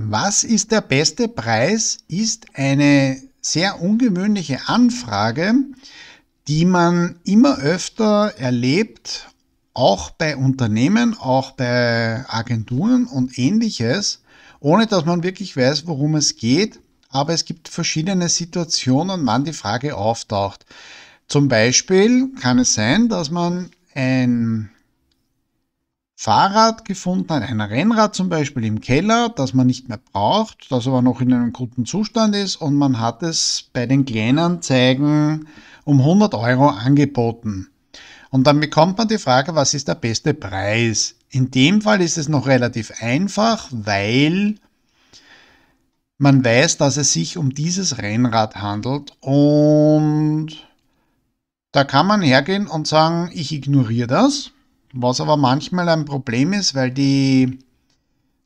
Was ist der beste Preis? Ist eine sehr ungewöhnliche Anfrage, die man immer öfter erlebt, auch bei Unternehmen, auch bei Agenturen und ähnliches, ohne dass man wirklich weiß, worum es geht. Aber es gibt verschiedene Situationen, wann die Frage auftaucht. Zum Beispiel kann es sein, dass man ein Fahrrad gefunden hat, ein Rennrad zum Beispiel im Keller, das man nicht mehr braucht, das aber noch in einem guten Zustand ist und man hat es bei den kleinen Kleinanzeigen um 100 Euro angeboten. Und dann bekommt man die Frage, was ist der beste Preis? In dem Fall ist es noch relativ einfach, weil man weiß, dass es sich um dieses Rennrad handelt und da kann man hergehen und sagen, ich ignoriere das was aber manchmal ein Problem ist, weil die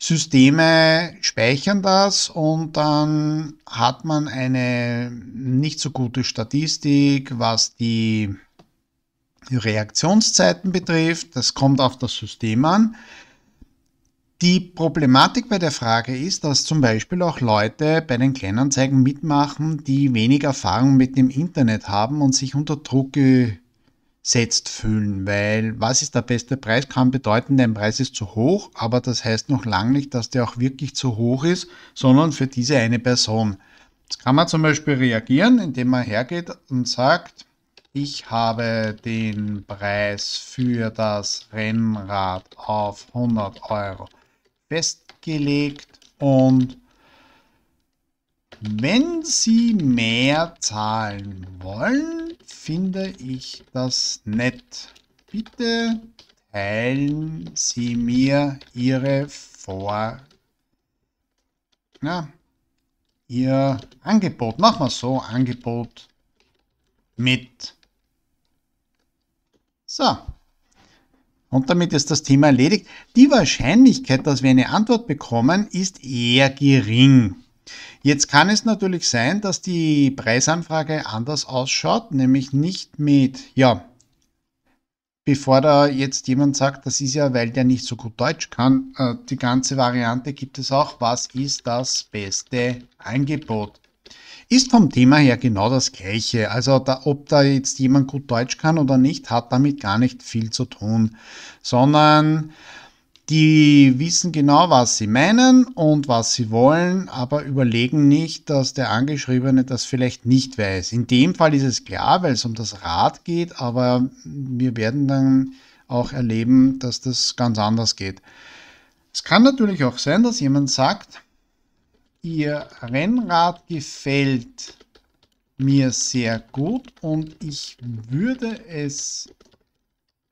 Systeme speichern das und dann hat man eine nicht so gute Statistik, was die Reaktionszeiten betrifft. Das kommt auf das System an. Die Problematik bei der Frage ist, dass zum Beispiel auch Leute bei den Kleinanzeigen mitmachen, die wenig Erfahrung mit dem Internet haben und sich unter Druck setzt fühlen, weil was ist der beste Preis kann bedeuten, dein Preis ist zu hoch, aber das heißt noch lange nicht, dass der auch wirklich zu hoch ist, sondern für diese eine Person. Jetzt kann man zum Beispiel reagieren, indem man hergeht und sagt, ich habe den Preis für das Rennrad auf 100 Euro festgelegt und wenn Sie mehr zahlen wollen, finde ich das nett. Bitte teilen Sie mir Ihre Vor... Na, Ihr Angebot, machen wir so, Angebot mit. So. Und damit ist das Thema erledigt. Die Wahrscheinlichkeit, dass wir eine Antwort bekommen, ist eher gering. Jetzt kann es natürlich sein, dass die Preisanfrage anders ausschaut, nämlich nicht mit, ja, bevor da jetzt jemand sagt, das ist ja, weil der nicht so gut Deutsch kann, äh, die ganze Variante gibt es auch, was ist das beste Angebot? Ist vom Thema her genau das gleiche. Also da, ob da jetzt jemand gut Deutsch kann oder nicht, hat damit gar nicht viel zu tun, sondern die wissen genau, was sie meinen und was sie wollen, aber überlegen nicht, dass der Angeschriebene das vielleicht nicht weiß. In dem Fall ist es klar, weil es um das Rad geht, aber wir werden dann auch erleben, dass das ganz anders geht. Es kann natürlich auch sein, dass jemand sagt, Ihr Rennrad gefällt mir sehr gut und ich würde es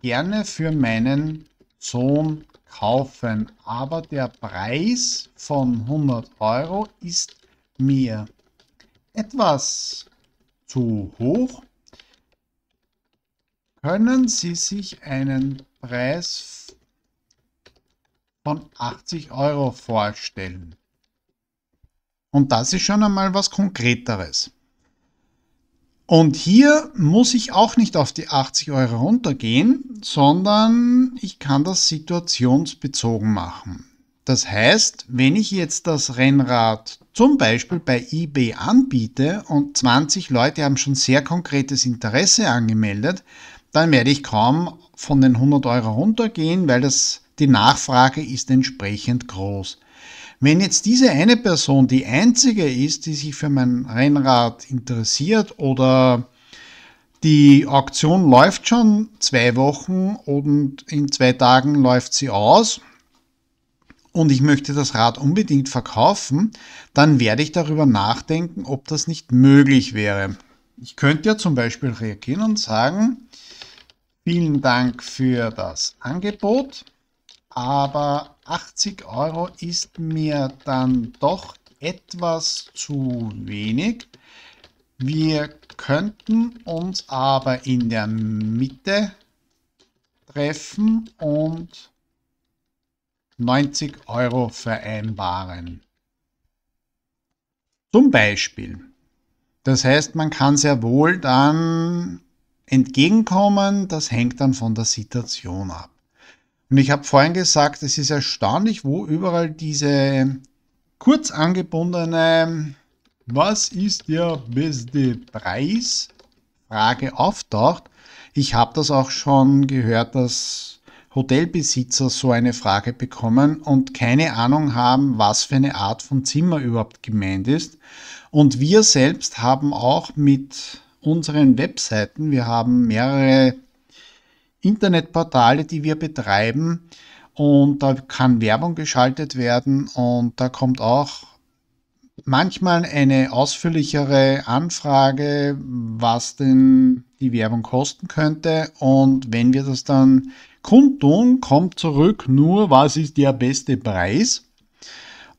gerne für meinen Sohn kaufen. Aber der Preis von 100 Euro ist mir etwas zu hoch. Können Sie sich einen Preis von 80 Euro vorstellen? Und das ist schon einmal was Konkreteres. Und hier muss ich auch nicht auf die 80 Euro runtergehen, sondern ich kann das situationsbezogen machen. Das heißt, wenn ich jetzt das Rennrad zum Beispiel bei eBay anbiete und 20 Leute haben schon sehr konkretes Interesse angemeldet, dann werde ich kaum von den 100 Euro runtergehen, weil das, die Nachfrage ist entsprechend groß. Wenn jetzt diese eine Person die einzige ist, die sich für mein Rennrad interessiert oder die Auktion läuft schon zwei Wochen und in zwei Tagen läuft sie aus und ich möchte das Rad unbedingt verkaufen, dann werde ich darüber nachdenken, ob das nicht möglich wäre. Ich könnte ja zum Beispiel reagieren und sagen, vielen Dank für das Angebot, aber 80 Euro ist mir dann doch etwas zu wenig. Wir könnten uns aber in der Mitte treffen und 90 Euro vereinbaren. Zum Beispiel. Das heißt, man kann sehr wohl dann entgegenkommen, das hängt dann von der Situation ab. Und ich habe vorhin gesagt, es ist erstaunlich, wo überall diese kurz angebundene Was ist der beste Preis? Frage auftaucht. Ich habe das auch schon gehört, dass Hotelbesitzer so eine Frage bekommen und keine Ahnung haben, was für eine Art von Zimmer überhaupt gemeint ist. Und wir selbst haben auch mit unseren Webseiten, wir haben mehrere Internetportale, die wir betreiben. Und da kann Werbung geschaltet werden und da kommt auch manchmal eine ausführlichere Anfrage, was denn die Werbung kosten könnte. Und wenn wir das dann kundtun, kommt zurück nur, was ist der beste Preis.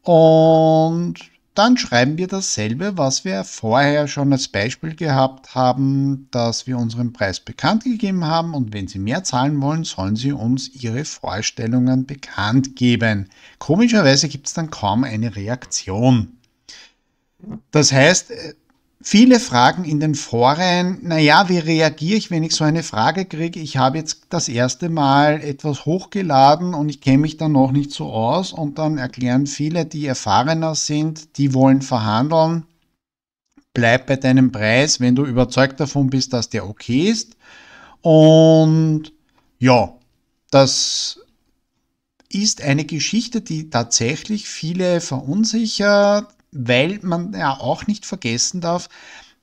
Und dann schreiben wir dasselbe, was wir vorher schon als Beispiel gehabt haben, dass wir unseren Preis bekannt gegeben haben und wenn Sie mehr zahlen wollen, sollen Sie uns Ihre Vorstellungen bekannt geben. Komischerweise gibt es dann kaum eine Reaktion. Das heißt, äh, Viele fragen in den Foren, naja, wie reagiere ich, wenn ich so eine Frage kriege? Ich habe jetzt das erste Mal etwas hochgeladen und ich kenne mich dann noch nicht so aus. Und dann erklären viele, die erfahrener sind, die wollen verhandeln. Bleib bei deinem Preis, wenn du überzeugt davon bist, dass der okay ist. Und ja, das ist eine Geschichte, die tatsächlich viele verunsichert weil man ja auch nicht vergessen darf,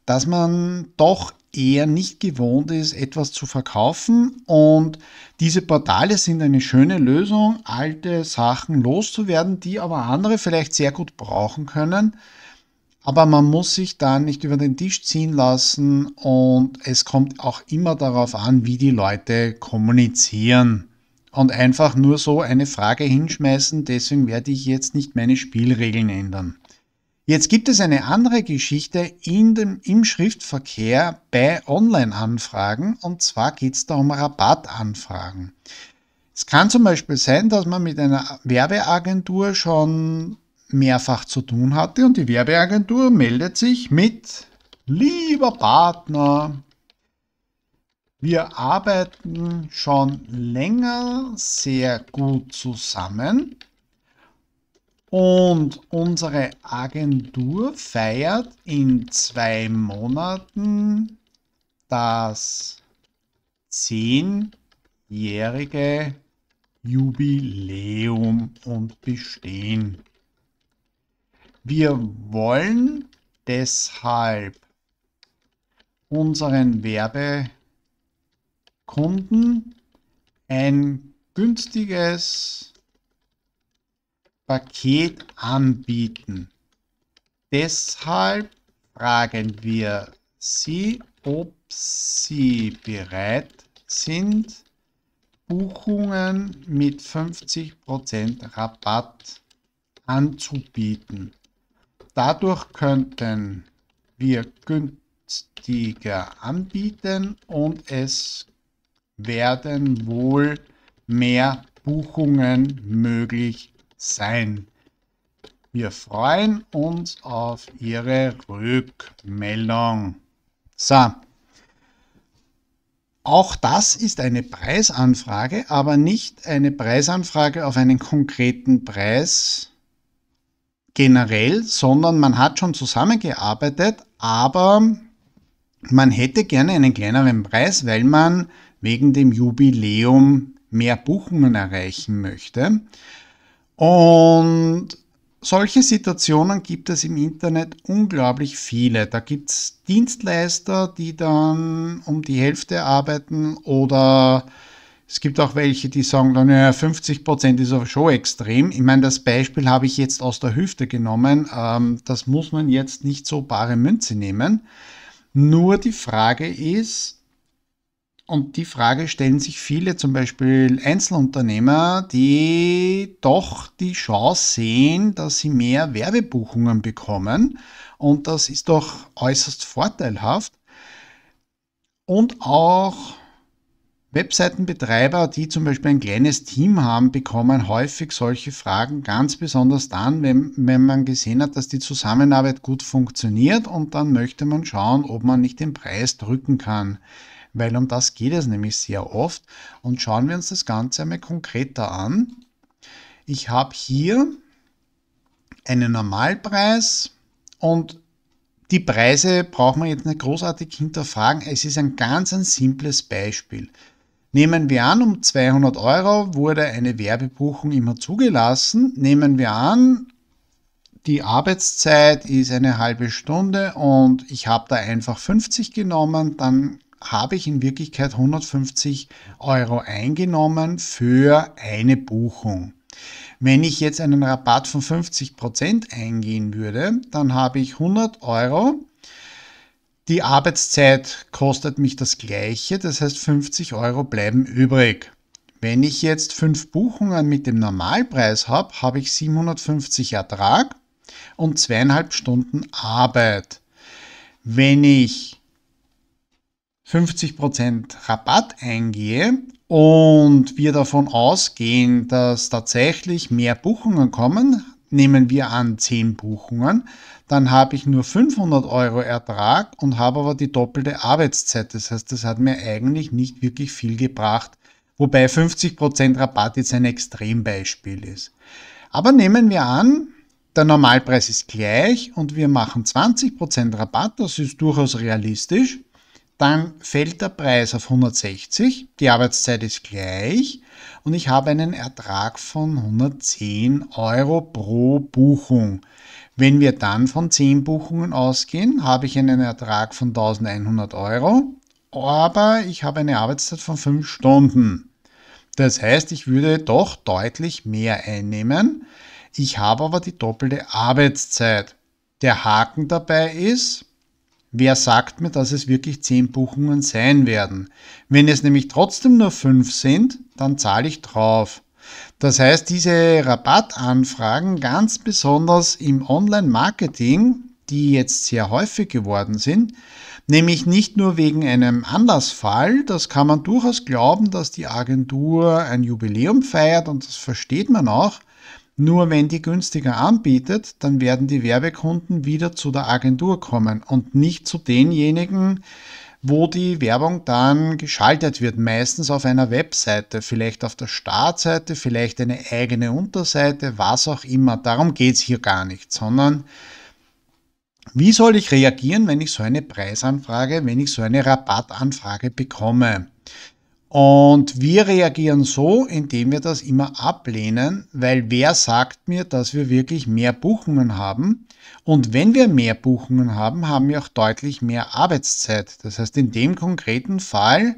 dass man doch eher nicht gewohnt ist, etwas zu verkaufen. Und diese Portale sind eine schöne Lösung, alte Sachen loszuwerden, die aber andere vielleicht sehr gut brauchen können. Aber man muss sich da nicht über den Tisch ziehen lassen und es kommt auch immer darauf an, wie die Leute kommunizieren. Und einfach nur so eine Frage hinschmeißen, deswegen werde ich jetzt nicht meine Spielregeln ändern. Jetzt gibt es eine andere Geschichte in dem, im Schriftverkehr bei Online-Anfragen und zwar geht es da um Rabattanfragen. Es kann zum Beispiel sein, dass man mit einer Werbeagentur schon mehrfach zu tun hatte und die Werbeagentur meldet sich mit Lieber Partner, wir arbeiten schon länger sehr gut zusammen und unsere Agentur feiert in zwei Monaten das zehnjährige Jubiläum und Bestehen. Wir wollen deshalb unseren Werbekunden ein günstiges Paket anbieten. Deshalb fragen wir Sie, ob Sie bereit sind, Buchungen mit 50% Rabatt anzubieten. Dadurch könnten wir günstiger anbieten und es werden wohl mehr Buchungen möglich sein. Wir freuen uns auf Ihre Rückmeldung. So. Auch das ist eine Preisanfrage, aber nicht eine Preisanfrage auf einen konkreten Preis generell, sondern man hat schon zusammengearbeitet, aber man hätte gerne einen kleineren Preis, weil man wegen dem Jubiläum mehr Buchungen erreichen möchte. Und solche Situationen gibt es im Internet unglaublich viele. Da gibt es Dienstleister, die dann um die Hälfte arbeiten oder es gibt auch welche, die sagen dann, ja, 50 Prozent ist schon extrem. Ich meine, das Beispiel habe ich jetzt aus der Hüfte genommen. Ähm, das muss man jetzt nicht so bare Münze nehmen. Nur die Frage ist, und die Frage stellen sich viele, zum Beispiel Einzelunternehmer, die doch die Chance sehen, dass sie mehr Werbebuchungen bekommen. Und das ist doch äußerst vorteilhaft. Und auch Webseitenbetreiber, die zum Beispiel ein kleines Team haben, bekommen häufig solche Fragen, ganz besonders dann, wenn, wenn man gesehen hat, dass die Zusammenarbeit gut funktioniert und dann möchte man schauen, ob man nicht den Preis drücken kann weil um das geht es nämlich sehr oft. Und schauen wir uns das Ganze einmal konkreter an. Ich habe hier einen Normalpreis und die Preise braucht man jetzt nicht großartig hinterfragen. Es ist ein ganz ein simples Beispiel. Nehmen wir an, um 200 Euro wurde eine Werbebuchung immer zugelassen. Nehmen wir an, die Arbeitszeit ist eine halbe Stunde und ich habe da einfach 50 genommen, dann habe ich in Wirklichkeit 150 Euro eingenommen für eine Buchung. Wenn ich jetzt einen Rabatt von 50% eingehen würde, dann habe ich 100 Euro. Die Arbeitszeit kostet mich das gleiche, das heißt 50 Euro bleiben übrig. Wenn ich jetzt fünf Buchungen mit dem Normalpreis habe, habe ich 750 Ertrag und zweieinhalb Stunden Arbeit. Wenn ich 50% Rabatt eingehe und wir davon ausgehen, dass tatsächlich mehr Buchungen kommen, nehmen wir an 10 Buchungen, dann habe ich nur 500 Euro Ertrag und habe aber die doppelte Arbeitszeit. Das heißt, das hat mir eigentlich nicht wirklich viel gebracht, wobei 50% Rabatt jetzt ein Extrembeispiel ist. Aber nehmen wir an, der Normalpreis ist gleich und wir machen 20% Rabatt, das ist durchaus realistisch dann fällt der Preis auf 160, die Arbeitszeit ist gleich und ich habe einen Ertrag von 110 Euro pro Buchung. Wenn wir dann von 10 Buchungen ausgehen, habe ich einen Ertrag von 1100 Euro, aber ich habe eine Arbeitszeit von 5 Stunden. Das heißt, ich würde doch deutlich mehr einnehmen. Ich habe aber die doppelte Arbeitszeit. Der Haken dabei ist, Wer sagt mir, dass es wirklich 10 Buchungen sein werden? Wenn es nämlich trotzdem nur 5 sind, dann zahle ich drauf. Das heißt, diese Rabattanfragen, ganz besonders im Online-Marketing, die jetzt sehr häufig geworden sind, nämlich nicht nur wegen einem Anlassfall, das kann man durchaus glauben, dass die Agentur ein Jubiläum feiert und das versteht man auch, nur wenn die günstiger anbietet, dann werden die Werbekunden wieder zu der Agentur kommen und nicht zu denjenigen, wo die Werbung dann geschaltet wird, meistens auf einer Webseite, vielleicht auf der Startseite, vielleicht eine eigene Unterseite, was auch immer. Darum geht es hier gar nicht, sondern wie soll ich reagieren, wenn ich so eine Preisanfrage, wenn ich so eine Rabattanfrage bekomme? Und wir reagieren so, indem wir das immer ablehnen, weil wer sagt mir, dass wir wirklich mehr Buchungen haben? Und wenn wir mehr Buchungen haben, haben wir auch deutlich mehr Arbeitszeit. Das heißt, in dem konkreten Fall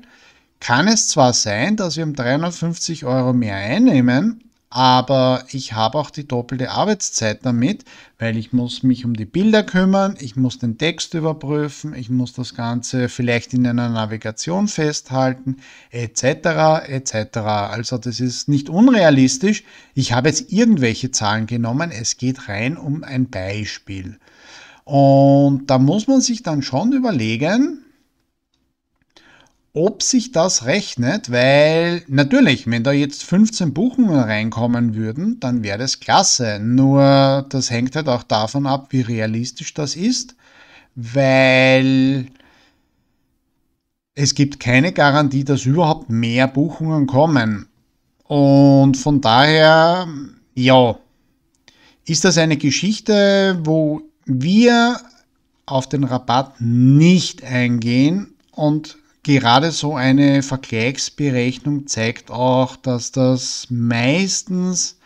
kann es zwar sein, dass wir um 350 Euro mehr einnehmen, aber ich habe auch die doppelte Arbeitszeit damit, weil ich muss mich um die Bilder kümmern, ich muss den Text überprüfen, ich muss das Ganze vielleicht in einer Navigation festhalten, etc. etc. Also das ist nicht unrealistisch. Ich habe jetzt irgendwelche Zahlen genommen, es geht rein um ein Beispiel. Und da muss man sich dann schon überlegen, ob sich das rechnet, weil natürlich, wenn da jetzt 15 Buchungen reinkommen würden, dann wäre das klasse. Nur das hängt halt auch davon ab, wie realistisch das ist, weil es gibt keine Garantie, dass überhaupt mehr Buchungen kommen. Und von daher, ja, ist das eine Geschichte, wo wir auf den Rabatt nicht eingehen und gerade so eine Vergleichsberechnung zeigt auch, dass das meistens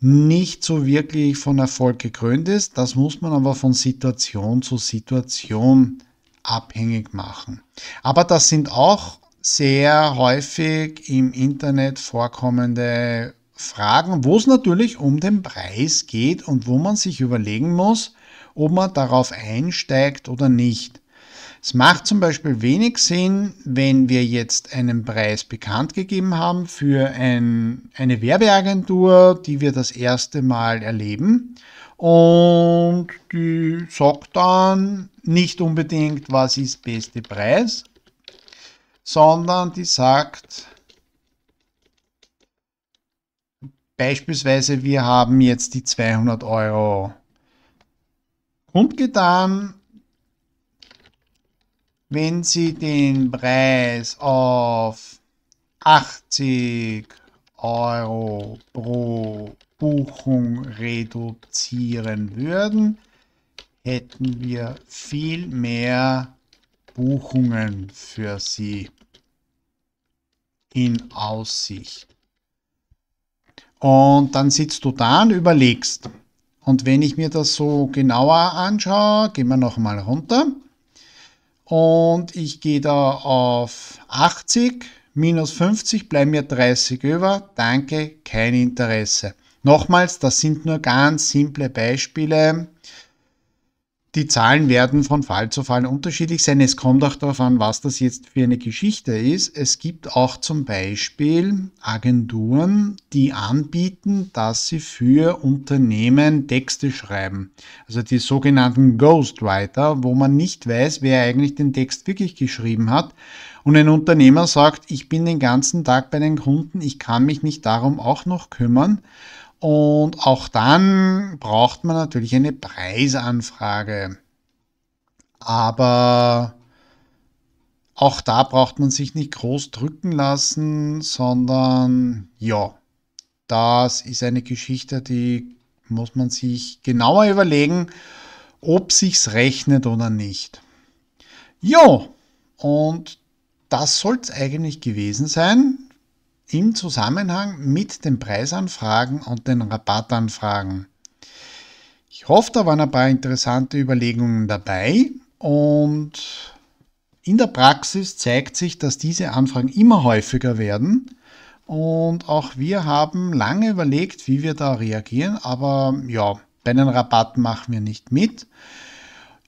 nicht so wirklich von Erfolg gekrönt ist. Das muss man aber von Situation zu Situation abhängig machen. Aber das sind auch sehr häufig im Internet vorkommende Fragen, wo es natürlich um den Preis geht und wo man sich überlegen muss, ob man darauf einsteigt oder nicht. Es macht zum Beispiel wenig Sinn, wenn wir jetzt einen Preis bekannt gegeben haben für ein, eine Werbeagentur, die wir das erste Mal erleben. Und die sagt dann nicht unbedingt, was ist beste Preis, sondern die sagt, beispielsweise, wir haben jetzt die 200 Euro kundgetan wenn Sie den Preis auf 80 Euro pro Buchung reduzieren würden, hätten wir viel mehr Buchungen für Sie in Aussicht. Und dann sitzt du da und überlegst. Und wenn ich mir das so genauer anschaue, gehen wir nochmal runter und ich gehe da auf 80, minus 50, bleiben mir 30 über. Danke, kein Interesse. Nochmals, das sind nur ganz simple Beispiele die Zahlen werden von Fall zu Fall unterschiedlich sein. Es kommt auch darauf an, was das jetzt für eine Geschichte ist. Es gibt auch zum Beispiel Agenturen, die anbieten, dass sie für Unternehmen Texte schreiben. Also die sogenannten Ghostwriter, wo man nicht weiß, wer eigentlich den Text wirklich geschrieben hat. Und ein Unternehmer sagt, ich bin den ganzen Tag bei den Kunden, ich kann mich nicht darum auch noch kümmern. Und auch dann braucht man natürlich eine Preisanfrage. Aber auch da braucht man sich nicht groß drücken lassen, sondern ja, das ist eine Geschichte, die muss man sich genauer überlegen, ob sich's rechnet oder nicht. Jo, und das soll's eigentlich gewesen sein im Zusammenhang mit den Preisanfragen und den Rabattanfragen. Ich hoffe, da waren ein paar interessante Überlegungen dabei und in der Praxis zeigt sich, dass diese Anfragen immer häufiger werden und auch wir haben lange überlegt, wie wir da reagieren, aber ja, bei den Rabatten machen wir nicht mit.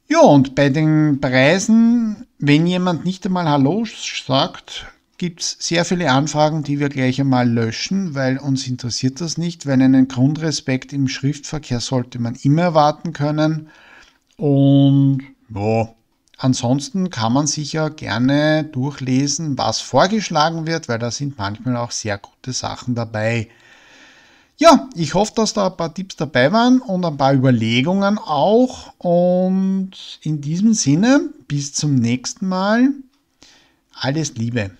Ja, und bei den Preisen, wenn jemand nicht einmal Hallo sagt, gibt es sehr viele Anfragen, die wir gleich einmal löschen, weil uns interessiert das nicht, weil einen Grundrespekt im Schriftverkehr sollte man immer erwarten können. Und ja, ansonsten kann man sich ja gerne durchlesen, was vorgeschlagen wird, weil da sind manchmal auch sehr gute Sachen dabei. Ja, ich hoffe, dass da ein paar Tipps dabei waren und ein paar Überlegungen auch. Und in diesem Sinne, bis zum nächsten Mal. Alles Liebe.